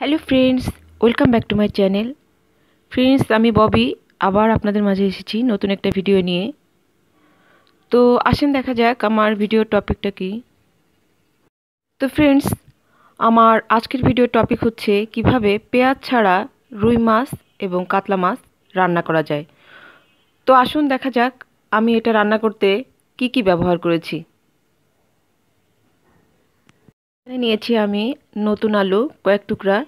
hello friends welcome back to my channel friends আমি Bobby আবার আপনাদের মাঝে এসেছি নতুন একটা ভিডিও নিয়ে তো আসেন দেখা যাক আমার ভিডিওর টপিকটা কি তো ফ্রেন্ডস আমার আজকের ভিডিওর টপিক হচ্ছে কিভাবে পেঁয়াজ ছাড়া রুই মাছ এবং কাতলা মাছ রান্না করা যায় তো আসুন দেখা যাক আমি এটা রান্না করতে কি কি ব্যবহার করেছি এখানে নিয়েছি আমি নতুন আলু কয়েক টুকরা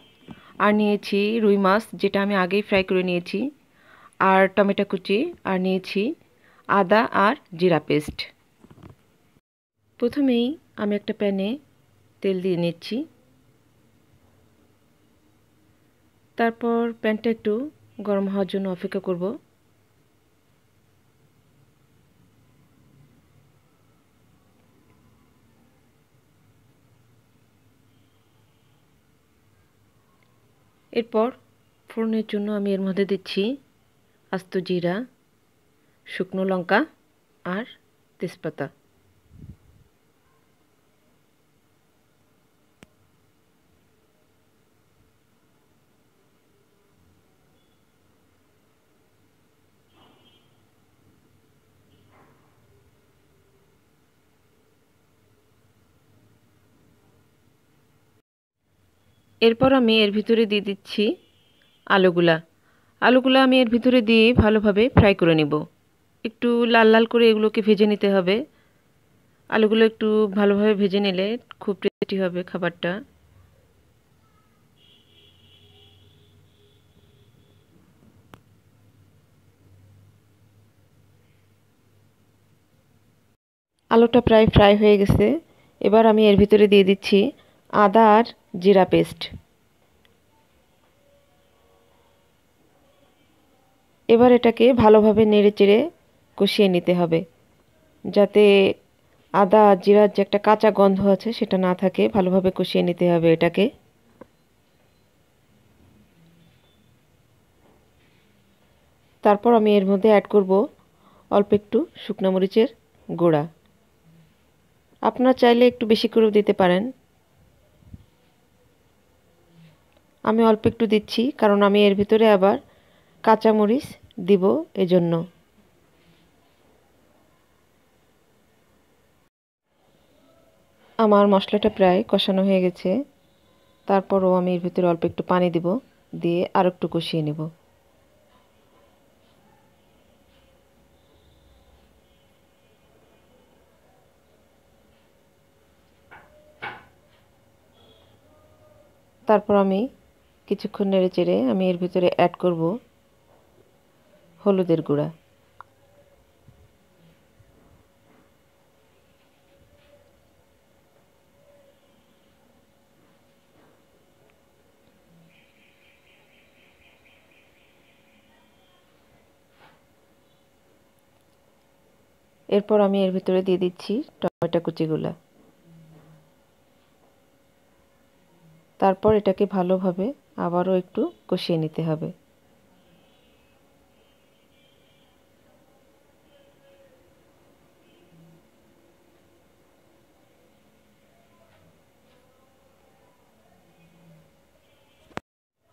আর নিয়েছি রুই মাছ যেটা আমি আগেই ফ্রাই করে নিয়েছি আর টমেটো কুচি আর নিয়েছি আদা আর জিরা পেস্ট প্রথমেই আমি একটা প্যানে তেল দিয়ে নিচ্ছি তারপর প্যানটা একটু গরম হওয়ার জন্য অপেক্ষা করব এরপর ফোড়নের জন্য আমি এর মধ্যে দিচ্ছি আস্ত জিরা শুকনো লঙ্কা আর তেজপাতা এরপর আমি এর ভিতরে দিয়ে দিচ্ছি আলুগুলা আলুগুলা আমি এর ভিতরে দিয়ে ভালোভাবে ফ্রাই করে নিব একটু লাল লাল করে এগুলোকে ভেজে নিতে হবে আলুগুলো একটু ভালোভাবে ভেজে নিলে খুব টেস্টি হবে খাবারটা আলুটা প্রায় ফ্রাই হয়ে গেছে এবার আমি এর ভিতরে দিয়ে দিচ্ছি আদা আর জিরা পেস্ট এবার এটাকে ভালোভাবে নেড়ে চেড়ে কষিয়ে নিতে হবে যাতে আদা জিরার যে একটা কাঁচা গন্ধ আছে সেটা না থাকে ভালোভাবে কষিয়ে নিতে হবে এটাকে তারপর আমি এর মধ্যে অ্যাড করব অল্প একটু শুকনো মরিচের গুঁড়া আপনারা চাইলে একটু বেশি করেও দিতে পারেন আমি অল্প একটু দিচ্ছি কারণ আমি এর ভিতরে আবার কাঁচামরিচ দিব এজন্য আমার মশলাটা প্রায় কষানো হয়ে গেছে তারপরও আমি এর ভিতরে অল্প একটু পানি দিব দিয়ে আর একটু কষিয়ে নেব তারপর আমি কিছুক্ষণ নেড়ে চেড়ে আমি এর ভিতরে অ্যাড করব হলুদের গুঁড়া এরপর আমি এর ভিতরে দিয়ে দিচ্ছি টমেটো কুচিগুলা তারপর এটাকে ভালোভাবে আবারও একটু কষিয়ে নিতে হবে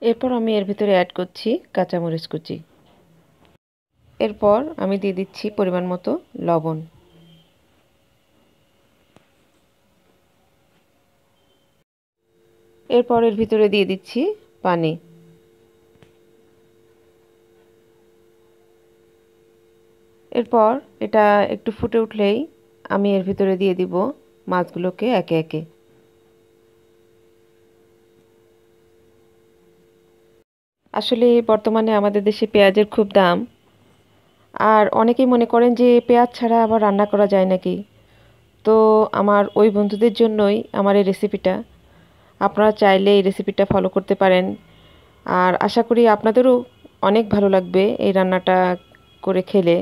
এরপর আমি এর ভিতরে অ্যাড করছি কাঁচামরিচ কুচি এরপর আমি দিয়ে দিচ্ছি পরিমাণ মতো লবণ এরপর এর ভিতরে দিয়ে দিচ্ছি পানে এরপর এটা একটু ফুটে উঠলেই আমি এর ভিতরে দিয়ে দিব মাছগুলোকে একে একে আসলে বর্তমানে আমাদের দেশে পেঁয়াজের খুব দাম আর অনেকেই মনে করেন যে পেঁয়াজ ছাড়া আবার রান্না করা যায় নাকি তো আমার ওই বন্ধুদের জন্যই আমার এই রেসিপিটা আপনারা চাইলে এই রেসিপিটা ফলো করতে পারেন আর আশা করি আপনাদেরও অনেক ভালো লাগবে এই রান্নাটা করে খেলে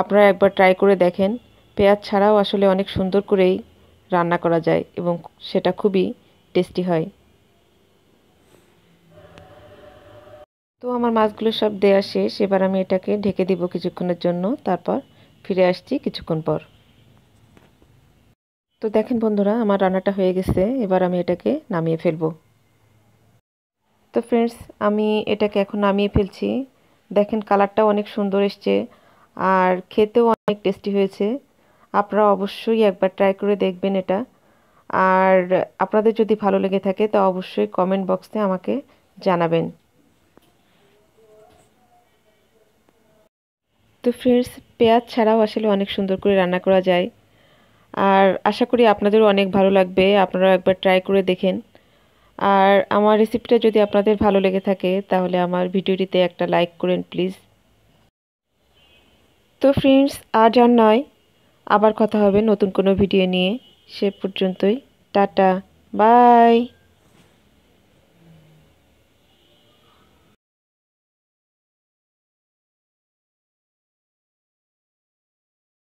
আপনারা একবার ট্রাই করে দেখেন পেঁয়াজ ছাড়াও আসলে অনেক সুন্দর করেই রান্না করা যায় এবং সেটা খুবই টেস্টি হয় তো আমার মাছগুলো সব দেয়া শেষ এবার আমি এটাকে ঢেকে দিব কিছুক্ষণের জন্য তারপর ফিরে আসছি কিছুক্ষণ পর তো দেখেন বন্ধুরা আমার রান্নাটা হয়ে গেছে এবার আমি এটাকে নামিয়ে ফেলবো তো ফ্রেন্ডস আমি এটাকে এখন নামিয়ে ফেলছি দেখেন কালারটা অনেক সুন্দর এসছে আর খেতেও অনেক টেস্টি হয়েছে আপনারা অবশ্যই একবার ট্রাই করে দেখবেন এটা আর আপনাদের যদি ভালো লেগে থাকে তো অবশ্যই কমেন্ট বক্সে আমাকে জানাবেন তো ফ্রেন্ডস পেঁয়াজ ছাড়াও আসলে অনেক সুন্দর করে রান্না করা যায় আর আশা করি আপনাদেরও অনেক ভালো লাগবে আপনারা একবার ট্রাই করে দেখেন আর আমার রেসিপিটা যদি আপনাদের ভালো লেগে থাকে তাহলে আমার ভিডিওটিতে একটা লাইক করেন প্লিজ তো ফ্রেন্ডস আজ আর নয় আবার কথা হবে নতুন কোনো ভিডিও নিয়ে সে পর্যন্তই টাটা বাই